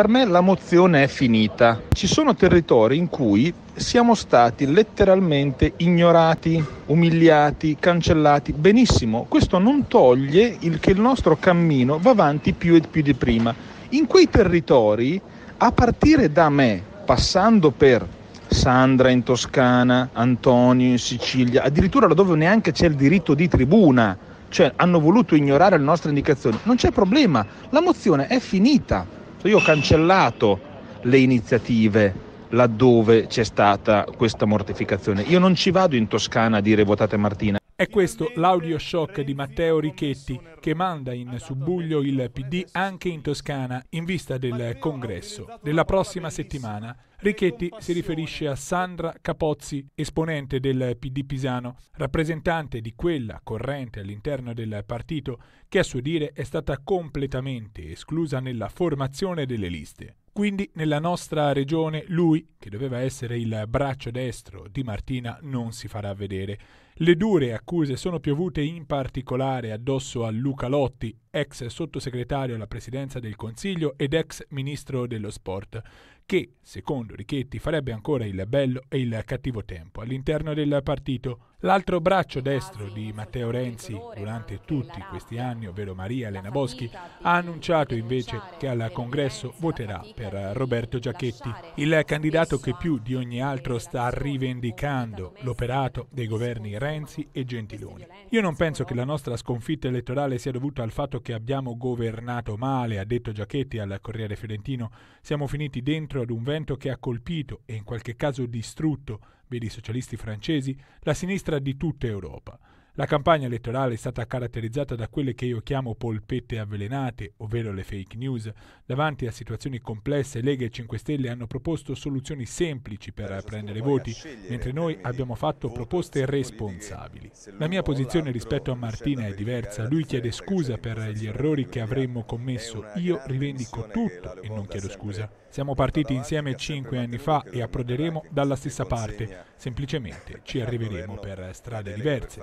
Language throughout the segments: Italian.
per me la mozione è finita. Ci sono territori in cui siamo stati letteralmente ignorati, umiliati, cancellati. Benissimo, questo non toglie il che il nostro cammino va avanti più e più di prima. In quei territori, a partire da me, passando per Sandra in Toscana, Antonio in Sicilia, addirittura laddove neanche c'è il diritto di tribuna, cioè hanno voluto ignorare le nostre indicazioni, non c'è problema, la mozione è finita. Io ho cancellato le iniziative laddove c'è stata questa mortificazione. Io non ci vado in Toscana a dire votate Martina. È questo l'audio shock di Matteo Richetti che manda in subbuglio il PD anche in Toscana in vista del congresso della prossima settimana. Richetti si riferisce a Sandra Capozzi, esponente del PD pisano, rappresentante di quella corrente all'interno del partito che a suo dire è stata completamente esclusa nella formazione delle liste. Quindi nella nostra regione lui, che doveva essere il braccio destro di Martina, non si farà vedere. Le dure accuse sono piovute in particolare addosso a Luca Lotti, ex sottosegretario alla presidenza del Consiglio ed ex ministro dello sport, che, secondo Richetti, farebbe ancora il bello e il cattivo tempo all'interno del partito. L'altro braccio destro di Matteo Renzi durante tutti questi anni, ovvero Maria Elena Boschi, ha annunciato invece che al congresso voterà per Roberto Giachetti, il candidato che più di ogni altro sta rivendicando l'operato dei governi Renzi e Gentiloni. Io non penso che la nostra sconfitta elettorale sia dovuta al fatto che abbiamo governato male, ha detto Giachetti al Corriere Fiorentino, siamo finiti dentro ad un vento che ha colpito e in qualche caso distrutto, vedi i socialisti francesi, la sinistra di tutta Europa. La campagna elettorale è stata caratterizzata da quelle che io chiamo polpette avvelenate, ovvero le fake news. Davanti a situazioni complesse, Lega e 5 Stelle hanno proposto soluzioni semplici per eh, prendere voti, mentre noi abbiamo fatto proposte responsabili. La mia posizione rispetto a Martina è diversa. Lui chiede scusa per gli errori che avremmo commesso. Io rivendico tutto e non chiedo scusa. Siamo partiti insieme cinque anni fa e approderemo dalla stessa parte. Semplicemente ci arriveremo per strade diverse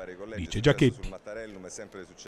dice, già